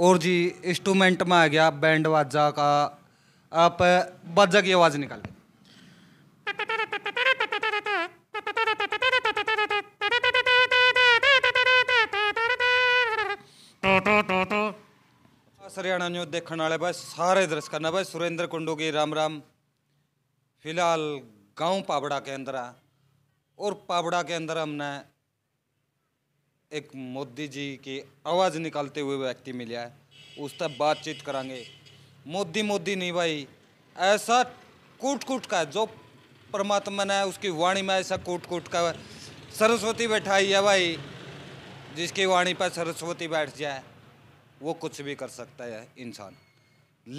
और जी इंस्ट्रूमेंट में आ गया बैंड बाजा का आप बाजा की आवाज़ निकाल हरियाणा न्यूज देखने वाले भाई सारे दर्शक करना भाई सुरेंद्र कुंडू की राम राम फिलहाल गांव पावड़ा के अंदर है और पावड़ा के अंदर हमने एक मोदी जी की आवाज़ निकालते हुए व्यक्ति मिला है तक बातचीत करांगे मोदी मोदी नहीं भाई ऐसा कूट कूट का है जो परमात्मा ने उसकी वाणी में ऐसा कूट कूट का सरस्वती बैठाई है भाई जिसकी वाणी पर सरस्वती बैठ जाए वो कुछ भी कर सकता है इंसान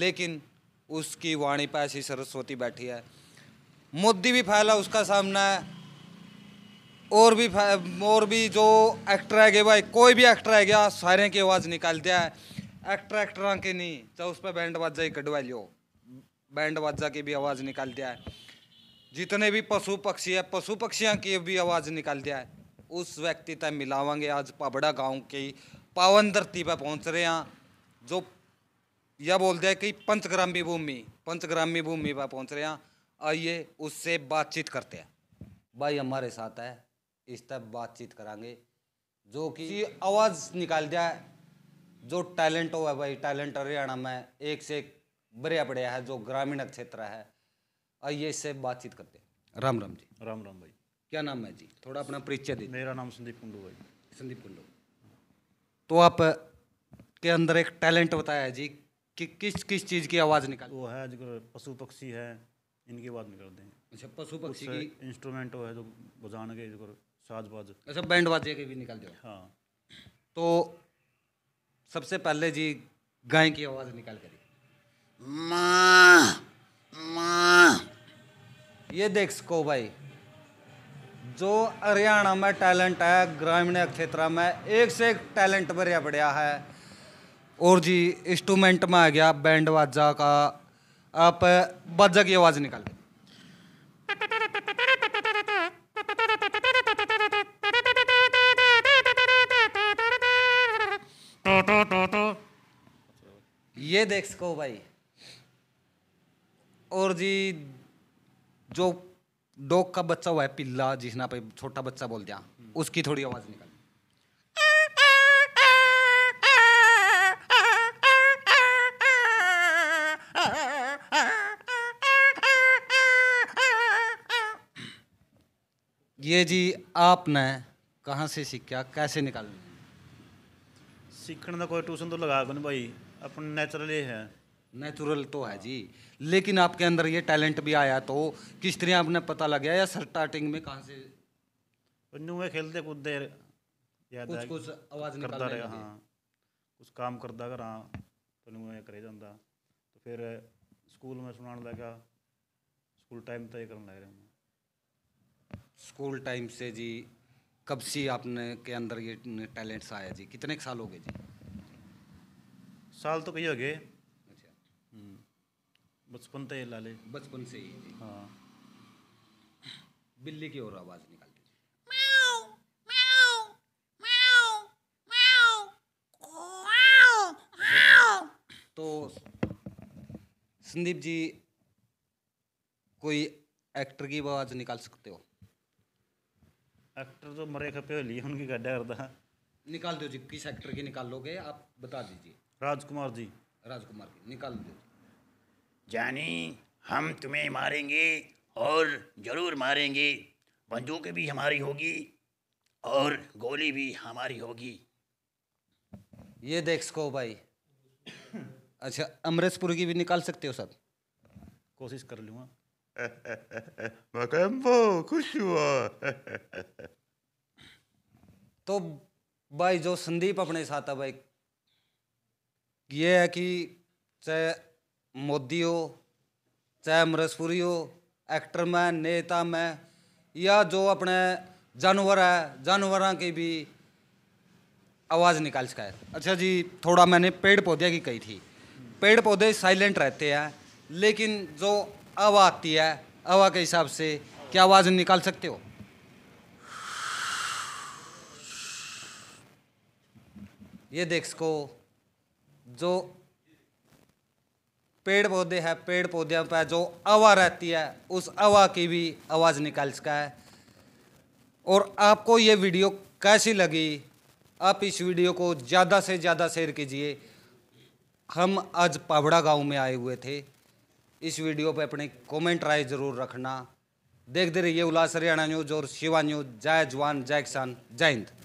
लेकिन उसकी वाणी पर ऐसी सरस्वती बैठी है मोदी भी फैला उसका सामना है और भी और भी जो एक्टर है गए भाई कोई भी एक्टर है गया सारे की आवाज़ निकाल दिया है एक्टर एक्टर के नहीं चाहे उस पर बैंड बाजा ही कटवा लियो बैंड बाजा की भी आवाज़ निकाल दिया है जितने भी पशु पक्षी है पशु पक्षियाँ की भी आवाज़ निकाल दिया है उस व्यक्ति तक मिलावेंगे आज पाबड़ा गांव की पावन धरती पर पहुँच रहे हैं जो यह बोल दिया कि पंचग्रामी भूमि पंचग्रामी भूमि पर पहुँच रहे हैं आइए उससे बातचीत करते हैं भाई हमारे साथ है इस तरह बातचीत करांगे जो कि आवाज़ निकाल दिया जो टैलेंट है भाई टैलेंट हरियाणा में एक से एक बढ़िया बढ़िया है जो ग्रामीण क्षेत्र है और ये इससे बातचीत करते हैं राम राम जी राम राम भाई क्या नाम है जी थोड़ा अपना परिचय दे मेरा नाम संदीप कुंडू भाई संदीप कुंडू तो आप के अंदर एक टैलेंट बताया जी कि किस किस चीज़ की आवाज़ निकाल वो है जो पशु पक्षी है इनकी आवाज़ निकालते हैं अच्छा पशु पक्षी की इंस्ट्रूमेंट है जो बजाने के साज बाज अच्छा बैंड बाजे के भी निकल जाए हाँ तो सबसे पहले जी गाय की आवाज़ निकाल करी माँ माँ ये देख सको भाई जो हरियाणा में टैलेंट है ग्रामीण क्षेत्र में एक से एक टैलेंट भरिया बढ़िया है और जी इंस्ट्रूमेंट में आ गया बैंड बाजा का आप बाजा की आवाज़ निकाल ये देख सको भाई और जी जो डॉग का बच्चा हुआ है पिल्ला जिसना पे छोटा बच्चा बोल दिया उसकी थोड़ी आवाज़ निकल ये जी आपने कहाँ से सीखा कैसे निकाल सीखने का कोई ट्यूशन तो लगा कौन भाई अपन नेचुरली है नेचुरल तो है जी लेकिन आपके अंदर ये टैलेंट भी आया तो किस तरह आपने पता लग गया या स्टार्टिंग में कहाँ से पन्नू में खेलते कूदते याद कुछ कुछ आवाज करता रहा हाँ कुछ काम करता कर हाँ पन्नू तो में करे जाता तो फिर स्कूल में सुना लगा स्कूल टाइम तो ये करने लग रहे स्कूल टाइम से जी कब से आपने के अंदर ये टैलेंट्स आया जी कितने साल हो गए जी साल तो कई हो गए अच्छा। हम्म। बचपन तो लाले बचपन से ही हाँ बिल्ली की और आवाज़ निकाल तो संदीप जी कोई एक्टर की आवाज़ निकाल सकते हो एक्टर तो मरे खपे हो लिए उनकी गड्ढा करता निकाल दो जी किस एक्टर की निकाल लोगे आप बता दीजिए राजकुमार जी राजकुमार जी निकाल दो जानी हम तुम्हें मारेंगे और ज़रूर मारेंगे बंदूक भी हमारी होगी और गोली भी हमारी होगी ये देख सको भाई अच्छा अमृतपुर की भी निकाल सकते हो सर कोशिश कर लूँगा मकम्बो खुश हुआ तो भाई जो संदीप अपने साथ है भाई ये है कि चाहे मोदी हो चाहे अमरसपुरी हो एक्टर में नेता में या जो अपने जानवर है जानवरों की भी आवाज़ निकाल सका है अच्छा जी थोड़ा मैंने पेड़ पौधे की कही थी पेड़ पौधे साइलेंट रहते हैं लेकिन जो हवा आती है हवा के हिसाब से क्या आवाज़ निकाल सकते हो ये देख सको जो पेड़ पौधे हैं पेड़ पौधे पर जो हवा रहती है उस हवा की भी आवाज़ निकाल सका है और आपको ये वीडियो कैसी लगी आप इस वीडियो को ज़्यादा से ज़्यादा शेयर कीजिए हम आज पावड़ा गांव में आए हुए थे इस वीडियो पे अपने कमेंट राय ज़रूर रखना देखते रहिए उल्लास हरियाणा न्यूज़ और शिवा न्यूज़ जय जवान जय किसान जय हिंद